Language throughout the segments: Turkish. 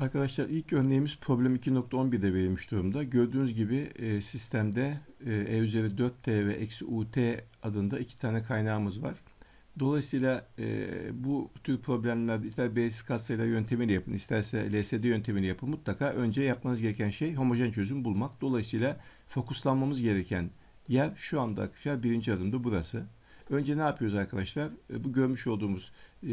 Arkadaşlar ilk örneğimiz problem 2.11'de verilmiş durumda. Gördüğünüz gibi e, sistemde e, e üzeri 4T ve eksi UT adında iki tane kaynağımız var. Dolayısıyla e, bu tür problemlerde ister belirsiz katsayılar yöntemini yapın, isterse LSD yöntemini yapın. Mutlaka önce yapmanız gereken şey homojen çözüm bulmak. Dolayısıyla fokuslanmamız gereken yer şu anda arkadaşlar birinci adımda burası. Önce ne yapıyoruz arkadaşlar? bu görmüş olduğumuz e,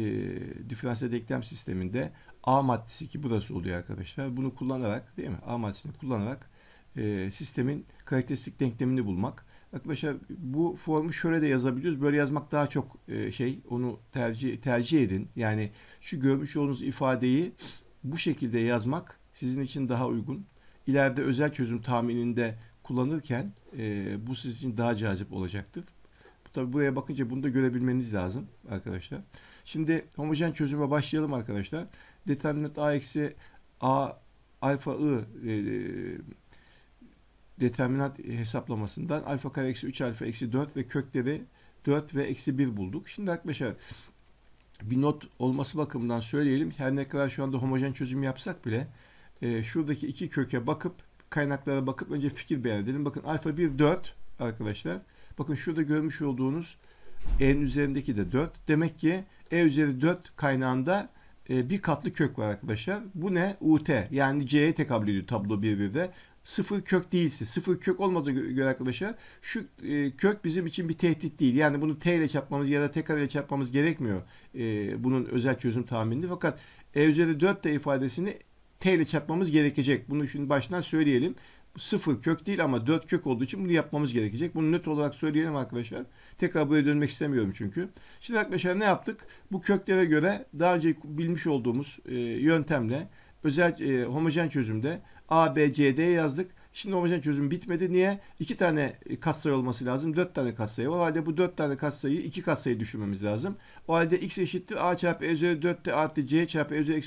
diferansiyel denklem sisteminde A maddesi ki burası oluyor arkadaşlar. Bunu kullanarak değil mi? A maddesini kullanarak e, sistemin karakteristik denklemini bulmak. Arkadaşlar bu formu şöyle de yazabiliyoruz. Böyle yazmak daha çok e, şey onu tercih tercih edin. Yani şu görmüş olduğunuz ifadeyi bu şekilde yazmak sizin için daha uygun. İleride özel çözüm tahmininde kullanırken e, bu sizin için daha cazip olacaktır. Tabi buraya bakınca bunu da görebilmeniz lazım arkadaşlar. Şimdi homojen çözüme başlayalım arkadaşlar determinant A eksi A alfa I e, e determinant hesaplamasından alfa kare eksi 3 alfa eksi 4 ve kökleri 4 ve eksi 1 bulduk. Şimdi arkadaşlar bir not olması bakımından söyleyelim. Her ne kadar şu anda homojen çözüm yapsak bile e, şuradaki iki köke bakıp kaynaklara bakıp önce fikir beyan edelim. Bakın alfa 1 4 arkadaşlar. Bakın şurada görmüş olduğunuz e'nin üzerindeki de 4. Demek ki e üzeri 4 kaynağında e, bir katlı kök var arkadaşlar. Bu ne? UT yani C'ye tekabül ediyor tablo 1.1'de. Sıfır kök değilse, sıfır kök olmadığı göre arkadaşlar şu e, kök bizim için bir tehdit değil. Yani bunu T ile çarpmamız ya da tekrar ile çarpmamız gerekmiyor. E, bunun özel çözüm tahmini. Fakat E üzeri 4 de ifadesini T ile çarpmamız gerekecek. Bunu şimdi baştan söyleyelim sıfır kök değil ama dört kök olduğu için bunu yapmamız gerekecek. Bunu net olarak söyleyelim arkadaşlar. Tekrar buraya dönmek istemiyorum çünkü. Şimdi arkadaşlar ne yaptık? Bu köklere göre daha önce bilmiş olduğumuz e, yöntemle özel e, homojen çözümde A, B, C, D yazdık. Şimdi homojen çözüm bitmedi. Niye? İki tane e, katsayı olması lazım. Dört tane katsayı. O halde bu dört tane katsayı iki katsayı düşünmemiz lazım. O halde x eşittir a çarpı e üzeri 4t artı c çarpı e üzeri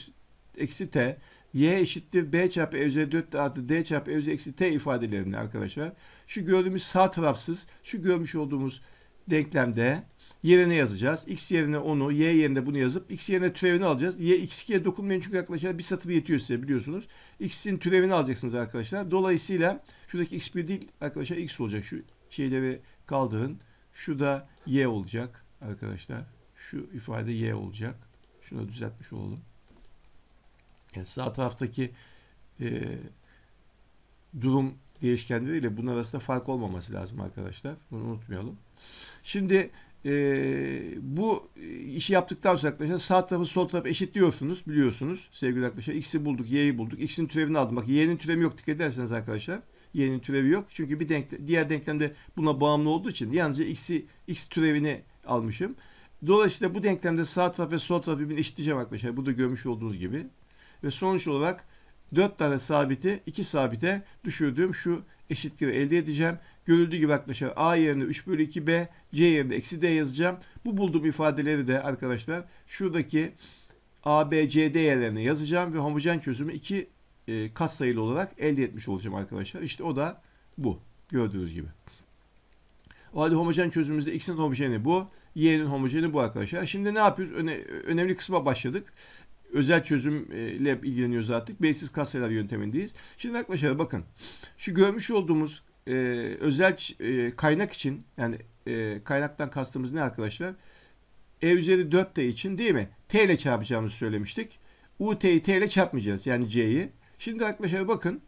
eksi t y eşittir b çarpı e üzeri 4 artı d çarpı e üzeri eksi t ifadelerini arkadaşlar şu gördüğümüz sağ tarafsız şu görmüş olduğumuz denklemde yerine yazacağız. X yerine onu, Y yerine bunu yazıp X yerine türevini alacağız. Y X2'ye dokunmayın çünkü arkadaşlar bir satır yetiyor size biliyorsunuz. X'in türevini alacaksınız arkadaşlar. Dolayısıyla şuradaki X1 değil arkadaşlar X olacak. Şu şeyleri kaldırın. Şu da Y olacak arkadaşlar. Şu ifade Y olacak. Şunu düzeltmiş olalım. Yani sağ taraftaki e, durum değişkenleriyle bunun arasında fark olmaması lazım arkadaşlar. Bunu unutmayalım. Şimdi e, bu işi yaptıktan sonra arkadaşlar sağ tarafı sol tarafı eşitliyorsunuz biliyorsunuz sevgili arkadaşlar. X'i bulduk, Y'yi bulduk. X'in türevini aldım. Bak Y'nin türevi yok dikkat ederseniz arkadaşlar. Y'nin türevi yok. Çünkü bir denklem, diğer denklemde buna bağımlı olduğu için yalnızca X'i, X türevini almışım. Dolayısıyla bu denklemde sağ taraf ve sol tarafı birbirine eşitleyeceğim arkadaşlar. Bu da görmüş olduğunuz gibi ve sonuç olarak 4 tane sabiti 2 sabite düşürdüğüm şu eşitliği elde edeceğim. Görüldüğü gibi arkadaşlar A yerine 3 bölü 2 B, C yerine eksi D yazacağım. Bu bulduğum ifadeleri de arkadaşlar şuradaki A, B, C, D yerlerine yazacağım ve homojen çözümü 2 e, katsayılı olarak elde etmiş olacağım arkadaşlar. İşte o da bu gördüğünüz gibi. O halde homojen çözümümüzde x'in homojeni bu, y'nin homojeni bu arkadaşlar. Şimdi ne yapıyoruz? Öne, önemli kısma başladık özel çözümle e, ilgileniyoruz artık. Belirsiz kaseler yöntemindeyiz. Şimdi arkadaşlar bakın. Şu görmüş olduğumuz e, özel e, kaynak için yani e, kaynaktan kastımız ne arkadaşlar? E üzeri 4T için değil mi? T ile çarpacağımızı söylemiştik. UT'yi T ile çarpmayacağız. Yani C'yi. Şimdi arkadaşlar bakın.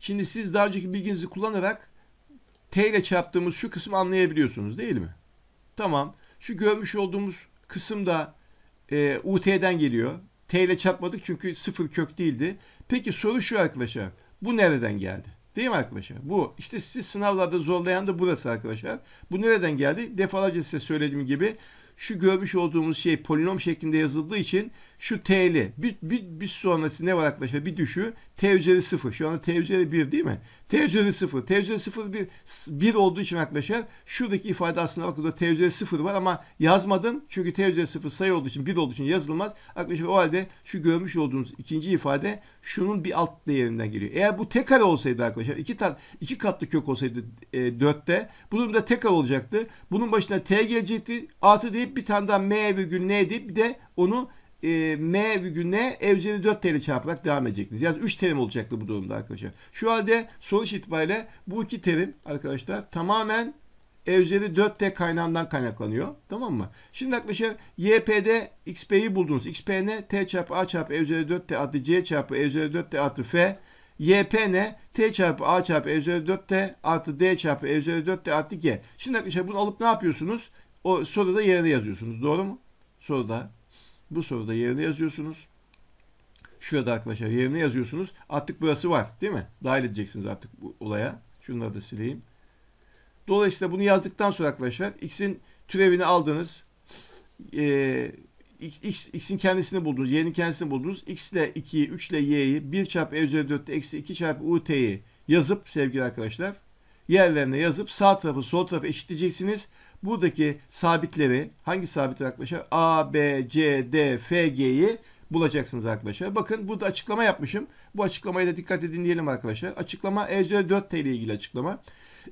Şimdi siz daha önceki bilginizi kullanarak T ile çarptığımız şu kısmı anlayabiliyorsunuz değil mi? Tamam. Şu görmüş olduğumuz kısımda e, UT'den geliyor. T ile çarpmadık çünkü sıfır kök değildi. Peki soru şu arkadaşlar. Bu nereden geldi? Değil mi arkadaşlar? Bu işte sizi sınavlarda zorlayan da burası arkadaşlar. Bu nereden geldi? Defalarca size söylediğim gibi şu görmüş olduğumuz şey polinom şeklinde yazıldığı için şu t'li bir, bir, bir sonrası ne var arkadaşlar bir düşü t üzeri 0 şu anda t üzeri 1 değil mi? t üzeri 0 t üzeri 0 bir, 1 olduğu için arkadaşlar şuradaki ifade aslında bakın t üzeri 0 var ama yazmadım çünkü t üzeri 0 sayı olduğu için 1 olduğu için yazılmaz. Arkadaşlar o halde şu görmüş olduğunuz ikinci ifade şunun bir alt değerinden geliyor. Eğer bu tekrar olsaydı arkadaşlar iki, tat, iki katlı kök olsaydı e, 4'te bu durumda tekrar olacaktı. Bunun başına t gelecekti artı deyip bir tane daha m virgül n deyip bir de onu e, M virgülüne E üzeri 4 TL çarparak devam edeceksiniz. Yani 3 terim olacaktı bu durumda arkadaşlar. Şu halde sonuç itibariyle bu iki terim arkadaşlar tamamen E üzeri 4T kaynağından kaynaklanıyor. Tamam mı? Şimdi arkadaşlar YP'de XP'yi buldunuz. XP ne? T çarpı A çarpı E üzeri 4T artı C çarpı E üzeri 4T artı F YP ne? T çarpı A çarpı E üzeri 4T artı D çarpı E üzeri 4T artı G. Şimdi arkadaşlar bunu alıp ne yapıyorsunuz? O soruda yerine yazıyorsunuz. Doğru mu? Soruda. Bu soruda yerine yazıyorsunuz. Şurada arkadaşlar yerine yazıyorsunuz. Artık burası var değil mi? Dahil edeceksiniz artık bu olaya. Şunları da sileyim. Dolayısıyla bunu yazdıktan sonra arkadaşlar x'in türevini aldınız. Ee, x, x'in kendisini buldunuz. Y'nin kendisini buldunuz. x ile 2'yi, 3 ile y'yi 1 çarpı e üzeri 4'te eksi 2 çarpı ut'yi yazıp sevgili arkadaşlar yerlerine yazıp sağ tarafı sol tarafı eşitleyeceksiniz. Buradaki sabitleri hangi sabitler arkadaşlar? A, B, C, D, F, G'yi bulacaksınız arkadaşlar. Bakın burada açıklama yapmışım. Bu açıklamayı da dikkat edin diyelim arkadaşlar. Açıklama ECR 4 TL ile ilgili açıklama.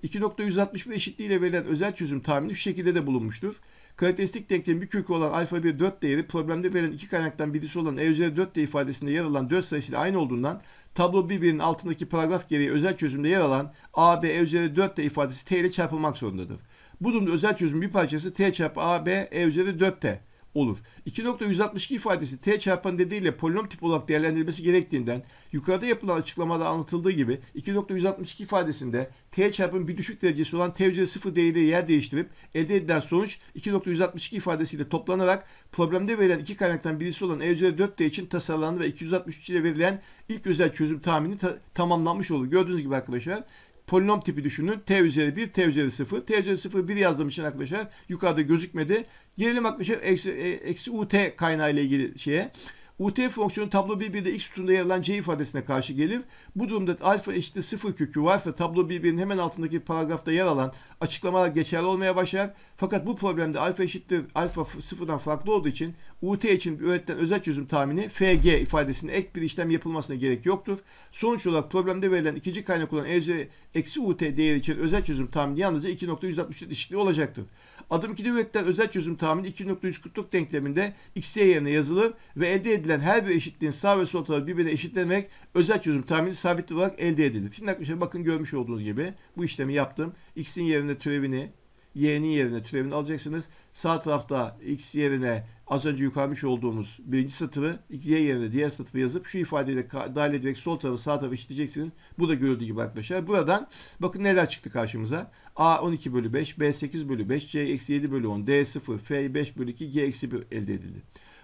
2.161 eşitliği ile verilen özel çözüm tahmini şu şekilde de bulunmuştur. Karakteristik denklemin bir kökü olan alfa 1 4 değeri problemde verilen iki kaynaktan birisi olan e üzeri 4 de ifadesinde yer alan 4 sayısıyla aynı olduğundan tablo 1'in altındaki paragraf gereği özel çözümde yer alan a b e üzeri 4 de ifadesi t ile çarpılmak zorundadır. Bu durumda özel çözüm bir parçası t çarpı a b e üzeri 4 t olur. 2.162 ifadesi t çarpanı dediğiyle polinom tip olarak değerlendirilmesi gerektiğinden yukarıda yapılan açıklamada anlatıldığı gibi 2.162 ifadesinde t çarpın bir düşük derecesi olan t üzeri 0 değeriyle yer değiştirip elde edilen sonuç 2.162 ifadesiyle toplanarak problemde verilen iki kaynaktan birisi olan e üzeri 4 d için tasarlandı ve 263 ile verilen ilk özel çözüm tahmini ta tamamlanmış olur. Gördüğünüz gibi arkadaşlar polinom tipi düşünün. T üzeri 1, T üzeri 0. T üzeri 0, 1 yazdığım için arkadaşlar yukarıda gözükmedi. Gelelim arkadaşlar eksi, e, eksi ut kaynağı ile ilgili şeye. ut fonksiyonu tablo 1.1'de x sütunda yer alan c ifadesine karşı gelir. Bu durumda alfa eşittir 0 kökü varsa tablo 1.1'in hemen altındaki paragrafta yer alan açıklamalar geçerli olmaya başlar. Fakat bu problemde alfa eşittir alfa sıfırdan farklı olduğu için UT için üretilen özel çözüm tahmini FG ifadesinin ek bir işlem yapılmasına gerek yoktur. Sonuç olarak problemde verilen ikinci kaynak olan EZ eksi UT değeri için özel çözüm tahmini yalnızca 2.163 eşitliği olacaktır. Adım 2'de üretilen özel çözüm tahmini 2.140 denkleminde x'ye yerine yazılır ve elde edilen her bir eşitliğin sağ ve sol tarafı birbirine eşitlenerek özel çözüm tahmini sabit olarak elde edilir. Şimdi arkadaşlar bakın görmüş olduğunuz gibi bu işlemi yaptım. X'in yerine türevini y'nin yerine türevini alacaksınız. Sağ tarafta x yerine az önce yukarmış olduğumuz birinci satırı y yerine diğer satırı yazıp şu ifadeyle dahil ederek sol tarafı sağ tarafı eşitleyeceksiniz. Bu da görüldüğü gibi arkadaşlar. Buradan bakın neler çıktı karşımıza. A 12 bölü 5, B 8 bölü 5, C eksi 7 bölü 10, D 0, F 5 bölü 2, G eksi 1 elde edildi.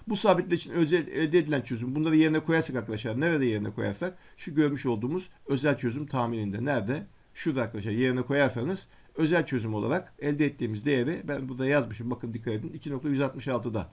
Bu sabitler için özel, elde edilen çözüm. Bunları yerine koyarsak arkadaşlar nerede yerine koyarsak şu görmüş olduğumuz özel çözüm tahmininde nerede? Şurada arkadaşlar yerine koyarsanız özel çözüm olarak elde ettiğimiz değeri ben burada yazmışım. Bakın dikkat edin 2.166'da.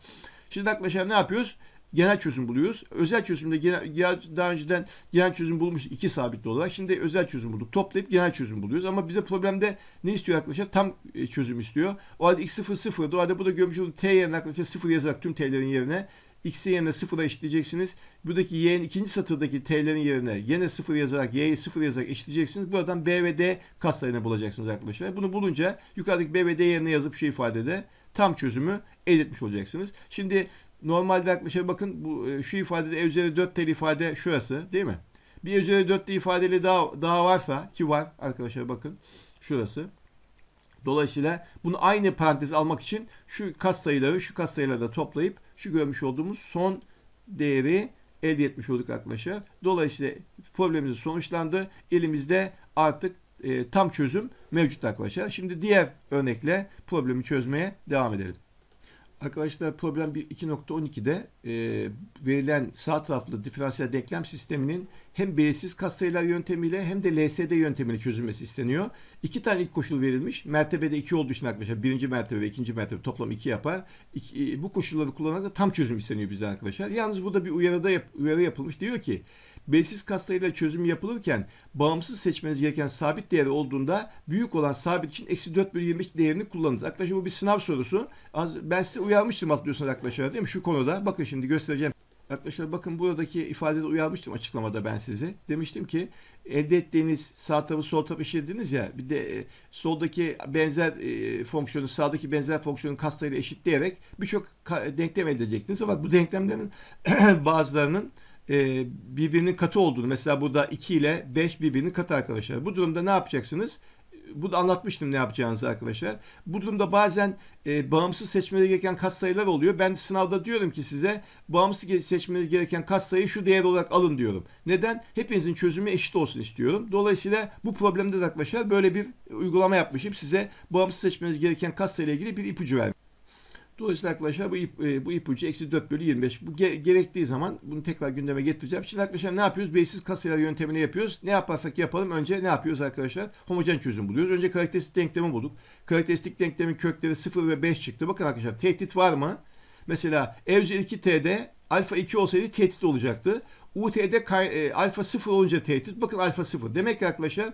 Şimdi arkadaşlar ne yapıyoruz? Genel çözüm buluyoruz. Özel çözümde genel, daha önceden genel çözüm bulmuştuk iki sabitli olarak. Şimdi özel çözüm bulduk. Toplayıp genel çözüm buluyoruz. Ama bize problemde ne istiyor arkadaşlar? Tam e, çözüm istiyor. O halde x0 sıfırdı. O halde bu da görmüş t yerine arkadaşlar sıfır yazarak tüm t'lerin yerine x'i yerine 0'a eşitleyeceksiniz. Buradaki y'nin ikinci satırdaki t'lerin yerine yine 0 yazarak y'yi 0 yazarak eşitleyeceksiniz. Buradan b ve d kaslarını bulacaksınız arkadaşlar. Bunu bulunca yukarıdaki b ve d yerine yazıp şu ifadede tam çözümü elde etmiş olacaksınız. Şimdi normalde arkadaşlar bakın bu e, şu ifadede e üzeri 4 tel ifade şurası değil mi? Bir e üzeri 4'te ifadeli daha, daha varsa ki var arkadaşlar bakın şurası. Dolayısıyla bunu aynı parantez almak için şu kat sayıları şu kat sayıları da toplayıp şu görmüş olduğumuz son değeri elde etmiş olduk arkadaşlar. Dolayısıyla problemimiz sonuçlandı. Elimizde artık e, tam çözüm mevcut arkadaşlar. Şimdi diğer örnekle problemi çözmeye devam edelim arkadaşlar problem 2.12'de e, verilen sağ taraflı diferansiyel denklem sisteminin hem belirsiz katsayılar yöntemiyle hem de LSD yöntemiyle çözülmesi isteniyor. İki tane ilk koşul verilmiş. Mertebede iki olduğu için arkadaşlar birinci mertebe ve ikinci mertebe toplam iki yapar. İki, e, bu koşulları kullanarak da tam çözüm isteniyor bizden arkadaşlar. Yalnız burada bir uyarıda yap, uyarı yapılmış. Diyor ki Belsiz kaslarıyla çözüm yapılırken bağımsız seçmeniz gereken sabit değeri olduğunda büyük olan sabit için eksi 4 bölü 22 değerini kullanınız. Arkadaşlar bu bir sınav sorusu. Az, ben size uyarmıştım atlıyorsunuz arkadaşlar değil mi? Şu konuda bakın şimdi göstereceğim. Arkadaşlar bakın buradaki ifadede uyarmıştım açıklamada ben sizi. Demiştim ki elde ettiğiniz sağ tarafı sol tarafı işlediniz ya bir de e, soldaki benzer e, fonksiyonu sağdaki benzer fonksiyonu kaslarıyla eşitleyerek birçok denklem elde edecektiniz. Bak bu denklemlerin bazılarının e, birbirinin katı olduğunu mesela burada 2 ile 5 birbirinin katı arkadaşlar. Bu durumda ne yapacaksınız? Bu da anlatmıştım ne yapacağınızı arkadaşlar. Bu durumda bazen e, bağımsız seçmeleri gereken katsayılar oluyor. Ben sınavda diyorum ki size bağımsız seçmeleri gereken katsayı şu değer olarak alın diyorum. Neden? Hepinizin çözümü eşit olsun istiyorum. Dolayısıyla bu problemde de arkadaşlar böyle bir uygulama yapmışım. Size bağımsız seçmeniz gereken ile ilgili bir ipucu vermişim. Dolayısıyla arkadaşlar bu, ip, e, bu ipucu eksi 4 bölü 25. Bu ge gerektiği zaman bunu tekrar gündeme getireceğim. Şimdi arkadaşlar ne yapıyoruz? Beysiz kaseler yöntemini yapıyoruz. Ne yaparsak yapalım önce ne yapıyoruz arkadaşlar? Homojen çözüm buluyoruz. Önce karakteristik denklemi bulduk. Karakteristik denklemin kökleri 0 ve 5 çıktı. Bakın arkadaşlar tehdit var mı? Mesela evci 2T'de alfa 2 olsaydı tehdit olacaktı. UT'de e, alfa 0 olunca tehdit. Bakın alfa 0. Demek ki arkadaşlar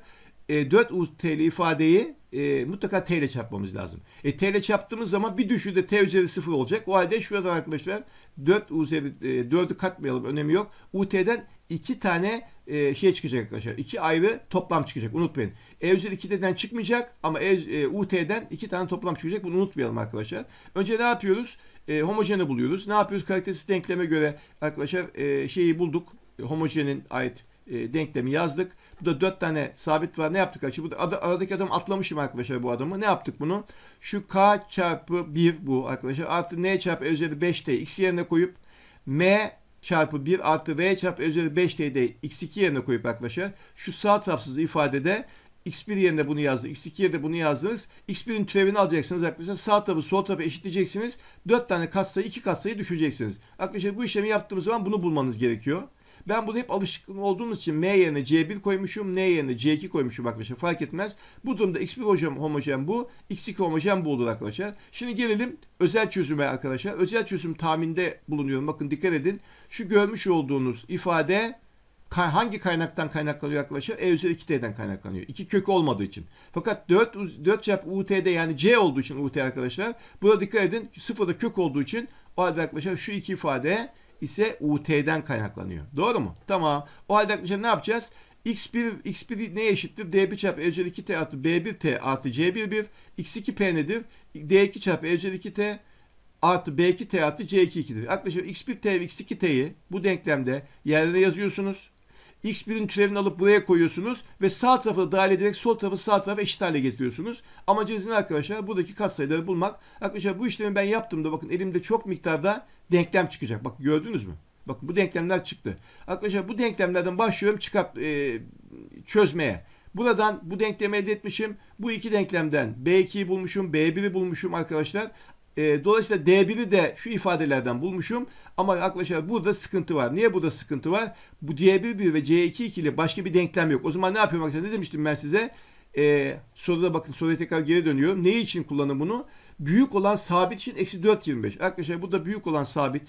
e, 4 UT'li ifadeyi e, mutlaka t ile çarpmamız lazım. E, t ile çarptığımız zaman bir düşü de t üzeri 0 olacak. O halde şuradan arkadaşlar 4 üzeri e, 4'ü katmayalım önemi yok. UT'den 2 tane e, şey çıkacak arkadaşlar. 2 ayrı toplam çıkacak unutmayın. E üzeri 2'den çıkmayacak ama e, e, UT'den 2 tane toplam çıkacak. Bunu unutmayalım arkadaşlar. Önce ne yapıyoruz? E, homojeni buluyoruz. Ne yapıyoruz? Karakteristik denkleme göre arkadaşlar e, şeyi bulduk. E, homojenin ait e, denklemi yazdık. Bu da dört tane sabit var. Ne yaptık açı? Bu ad, aradaki adam atlamışım arkadaşlar bu adamı. Ne yaptık bunu? Şu k çarpı 1 bu arkadaşlar. Artı n çarpı e üzeri 5t x yerine koyup m çarpı 1 artı v çarpı e üzeri 5 t de x2 yerine koyup arkadaşlar şu sağ tarafsız ifadede x1 yerine bunu yazdınız. x2 yerine bunu yazdınız. x1'in türevini alacaksınız arkadaşlar. Sağ tarafı sol tarafı eşitleyeceksiniz. 4 tane katsayı 2 katsayı düşeceksiniz. Arkadaşlar bu işlemi yaptığımız zaman bunu bulmanız gerekiyor. Ben bunu hep alışkın olduğum için M yerine C1 koymuşum, N yerine C2 koymuşum arkadaşlar. Fark etmez. Bu durumda X1 homojen, bu, X2 homojen bu olur arkadaşlar. Şimdi gelelim özel çözüme arkadaşlar. Özel çözüm tahminde bulunuyorum. Bakın dikkat edin. Şu görmüş olduğunuz ifade hangi kaynaktan kaynaklanıyor arkadaşlar? E üzeri 2T'den kaynaklanıyor. 2 kök olmadığı için. Fakat 4, 4 çarpı UT'de yani C olduğu için UT arkadaşlar. Burada dikkat edin sıfırda kök olduğu için o halde arkadaşlar şu iki ifade ise UT'den kaynaklanıyor. Doğru mu? Tamam. O halde arkadaşlar ne yapacağız? X1, X1 ne eşittir? D1 çarpı E üzeri 2T artı B1T artı C11 X2P nedir? D2 çarpı E üzeri 2T artı B2T artı C22'dir. Arkadaşlar X1T ve X2T'yi bu denklemde yerine yazıyorsunuz. X1'in türevini alıp buraya koyuyorsunuz ve sağ tarafı da dahil ederek sol tarafı sağ tarafa eşit hale getiriyorsunuz. Amacınız ne arkadaşlar? Buradaki katsayıları bulmak. Arkadaşlar bu işlemi ben yaptığımda bakın elimde çok miktarda denklem çıkacak. Bak gördünüz mü? Bakın bu denklemler çıktı. Arkadaşlar bu denklemlerden başlıyorum çıkart e, çözmeye. Buradan bu denklemi elde etmişim. Bu iki denklemden B2'yi bulmuşum, B1'i bulmuşum arkadaşlar. E, dolayısıyla D1'i de şu ifadelerden bulmuşum. Ama arkadaşlar burada sıkıntı var. Niye burada sıkıntı var? Bu d 1 ve C2 ikili başka bir denklem yok. O zaman ne yapıyorum arkadaşlar? Ne demiştim ben size? Ee, soruda bakın soruya tekrar geri dönüyor. Ne için kullanın bunu? Büyük olan sabit için eksi 4.25. Arkadaşlar burada büyük olan sabit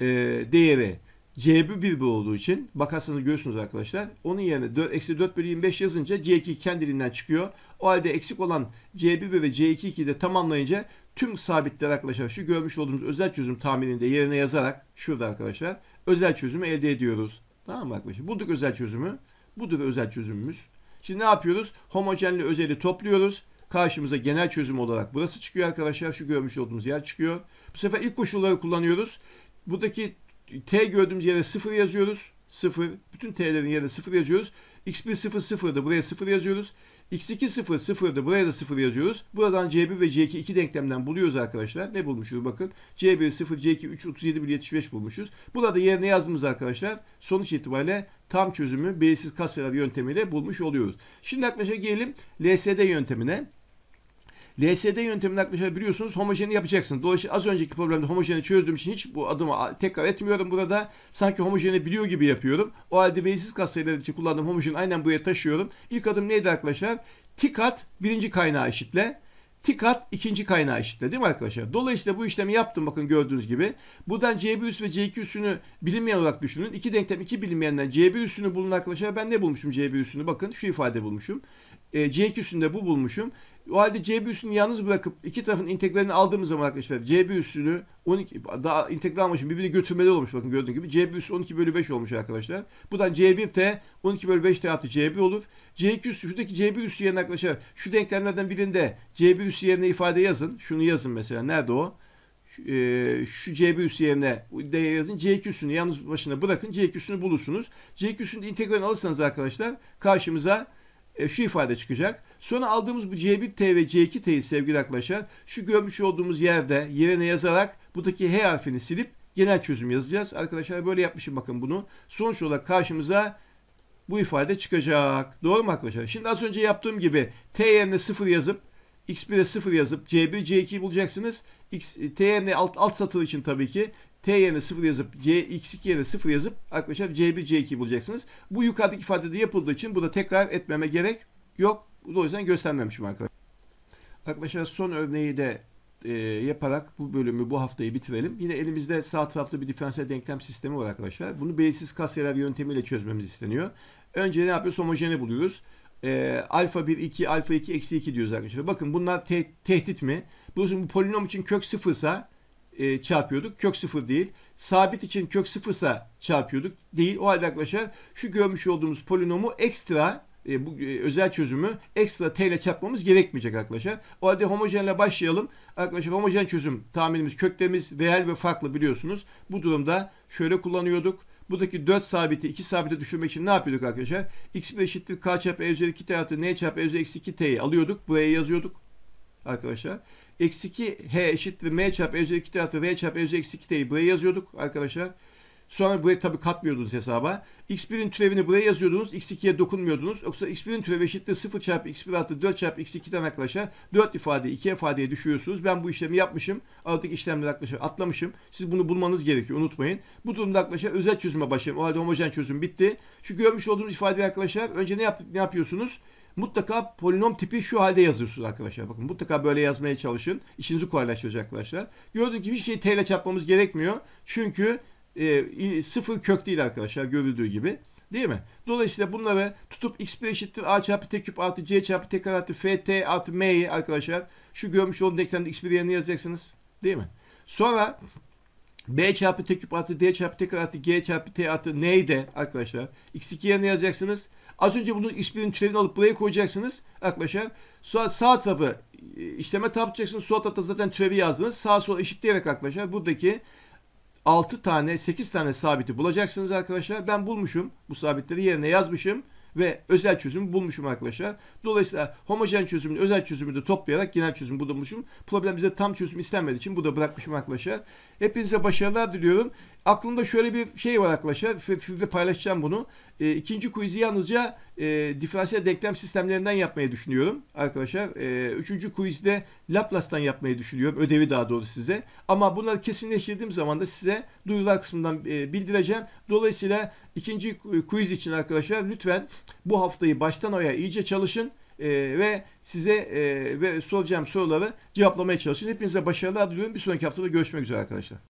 e, değeri C1 bir olduğu için makasını görüyorsunuz arkadaşlar. Onun yerine 4, eksi 4 bölü 25 yazınca C2 kendiliğinden çıkıyor. O halde eksik olan C1 ve C2'yi de tamamlayınca tüm sabitler arkadaşlar şu görmüş olduğumuz özel çözüm tahmininde yerine yazarak şurada arkadaşlar özel çözümü elde ediyoruz. Tamam mı arkadaşlar? Bulduk özel çözümü. Budur özel çözümümüz. Şimdi ne yapıyoruz? Homojenli özeli topluyoruz. Karşımıza genel çözüm olarak burası çıkıyor arkadaşlar. Şu görmüş olduğumuz yer çıkıyor. Bu sefer ilk koşulları kullanıyoruz. Buradaki T gördüğümüz yere 0 yazıyoruz. 0. Bütün T'lerin yerine 0 yazıyoruz. X1 0 0'dı. Buraya 0 yazıyoruz. X2 0 0'dı. Buraya da 0 yazıyoruz. Buradan C1 ve C2 iki denklemden buluyoruz arkadaşlar. Ne bulmuşuz bakın. C1 0 C2 3 37 1 75 bulmuşuz. Burada yerine yazdığımız arkadaşlar sonuç itibariyle tam çözümü belirsiz kaseler yöntemiyle bulmuş oluyoruz. Şimdi arkadaşlar gelelim LSD yöntemine. LSD yöntemini arkadaşlar biliyorsunuz homojeni yapacaksın. Dolayısıyla az önceki problemde homojeni çözdüğüm için hiç bu adımı tekrar etmiyorum burada. Sanki homojeni biliyor gibi yapıyorum. O halde belirsiz kasayla için kullandığım homojeni aynen buraya taşıyorum. İlk adım neydi arkadaşlar? Tikat birinci kaynağı eşitle. Tikat ikinci kaynağı eşitle değil mi arkadaşlar? Dolayısıyla bu işlemi yaptım bakın gördüğünüz gibi. Buradan C1 üs ve C2 üsünü bilinmeyen olarak düşünün. İki denklem iki bilinmeyenden C1 üsünü bulun arkadaşlar. Ben ne bulmuşum C1 üsünü? Bakın şu ifade bulmuşum e, C küsünde bu bulmuşum. O halde C büyüsünü yalnız bırakıp iki tarafın integralini aldığımız zaman arkadaşlar C büyüsünü 12 daha integral almışım birbirini götürmeli olmuş bakın gördüğünüz gibi C büyüsü 12 bölü 5 olmuş arkadaşlar. Buradan C1T 12 bölü 5T artı C1 olur. C2 üssü şuradaki C1 üssü yerine arkadaşlar şu denklemlerden birinde C1 üssü yerine ifade yazın. Şunu yazın mesela nerede o? Şu, e, şu C1 üssü yerine değer yazın. C2 yalnız başına bırakın. C2 bulursunuz. C2 integralini alırsanız arkadaşlar karşımıza e, şu ifade çıkacak. Sonra aldığımız bu C1T ve C2T'yi sevgili arkadaşlar şu görmüş olduğumuz yerde yerine yazarak buradaki H harfini silip genel çözüm yazacağız. Arkadaşlar böyle yapmışım bakın bunu. Sonuç olarak karşımıza bu ifade çıkacak. Doğru mu arkadaşlar? Şimdi az önce yaptığım gibi T yerine 0 yazıp X1'e 0 yazıp C1, C2'yi bulacaksınız. X, TN alt, alt satır için tabii ki T yerine 0 yazıp x 2 yerine 0 yazıp arkadaşlar C1 C2 bulacaksınız. Bu yukarıdaki ifadede yapıldığı için bunu tekrar etmeme gerek yok. Bu O yüzden göstermemişim arkadaşlar. Arkadaşlar son örneği de e, yaparak bu bölümü bu haftayı bitirelim. Yine elimizde sağ taraflı bir diferansiyel denklem sistemi var arkadaşlar. Bunu belirsiz kasyeler yöntemiyle çözmemiz isteniyor. Önce ne yapıyoruz? Homojeni buluyoruz. E, alfa 1, 2, alfa 2, eksi 2 diyoruz arkadaşlar. Bakın bunlar te tehdit mi? Bu, bu polinom için kök sıfırsa e, çarpıyorduk. Kök sıfır değil. Sabit için kök sıfırsa çarpıyorduk. Değil. O halde arkadaşlar şu görmüş olduğumuz polinomu ekstra e, bu e, özel çözümü ekstra t ile çarpmamız gerekmeyecek arkadaşlar. O halde homojenle başlayalım. Arkadaşlar homojen çözüm tahminimiz köklerimiz reel ve farklı biliyorsunuz. Bu durumda şöyle kullanıyorduk. Buradaki 4 sabiti 2 sabite düşürmek için ne yapıyorduk arkadaşlar? x1 eşittir k çarpı e üzeri 2 t artı n çarpı e üzeri eksi 2t'yi alıyorduk. Buraya yazıyorduk arkadaşlar. Eksi 2 h eşittir m çarpı e üzeri 2 t artı r çarpı e üzeri eksi 2 t'yi buraya yazıyorduk arkadaşlar. Sonra buraya tabi katmıyordunuz hesaba. x1'in türevini buraya yazıyordunuz. x2'ye dokunmuyordunuz. Yoksa x1'in türevi eşittir 0 çarpı x1 artı 4 çarpı x2'den arkadaşlar 4 ifade 2 ifadeye düşürüyorsunuz. Ben bu işlemi yapmışım. Artık işlemleri arkadaşlar atlamışım. Siz bunu bulmanız gerekiyor unutmayın. Bu durumda arkadaşlar özel çözüme başlayalım. O halde homojen çözüm bitti. Şu görmüş olduğunuz ifadeyi arkadaşlar önce ne, yap ne yapıyorsunuz? Mutlaka polinom tipi şu halde yazıyorsunuz arkadaşlar. Bakın mutlaka böyle yazmaya çalışın. İşinizi kolaylaştıracak arkadaşlar. Gördüğünüz gibi hiçbir şey t ile çarpmamız gerekmiyor. Çünkü e, sıfır kök değil arkadaşlar görüldüğü gibi. Değil mi? Dolayısıyla bunları tutup x1 eşittir a çarpı t küp artı c çarpı t kare artı f t artı m'yi arkadaşlar şu görmüş olduğum denklemde x1 yerine yazacaksınız. Değil mi? Sonra B çarpı T küp artı D çarpı T kare artı G çarpı T artı neydi arkadaşlar? X2 yerine yazacaksınız. Az önce bunun X1'in türevini alıp buraya koyacaksınız arkadaşlar. Sonra sağ tarafı e, işleme tablayacaksınız. Sol tarafta zaten türevi yazdınız. Sağ sol eşitleyerek arkadaşlar buradaki 6 tane 8 tane sabiti bulacaksınız arkadaşlar. Ben bulmuşum bu sabitleri yerine yazmışım ve özel çözümü bulmuşum arkadaşlar. Dolayısıyla homojen çözümün, özel çözümü de toplayarak genel çözüm bulmuşum. Problem bize tam çözüm istenmediği için bu da bırakmışım arkadaşlar. Hepinize başarılar diliyorum. Aklımda şöyle bir şey var arkadaşlar. Sizle paylaşacağım bunu. E, ikinci quiz'i yalnızca e, diferansiyel denklem sistemlerinden yapmayı düşünüyorum arkadaşlar. E, üçüncü quiz'de Laplace'tan yapmayı düşünüyorum. Ödevi daha doğru size. Ama bunları kesinleştirdiğim zaman da size duyurular kısmından e, bildireceğim. Dolayısıyla ikinci quiz için arkadaşlar lütfen bu haftayı baştan aya iyice çalışın ee, ve size e, ve soracağım soruları cevaplamaya çalışın. Hepinize başarılar diliyorum. Bir sonraki haftada görüşmek üzere arkadaşlar.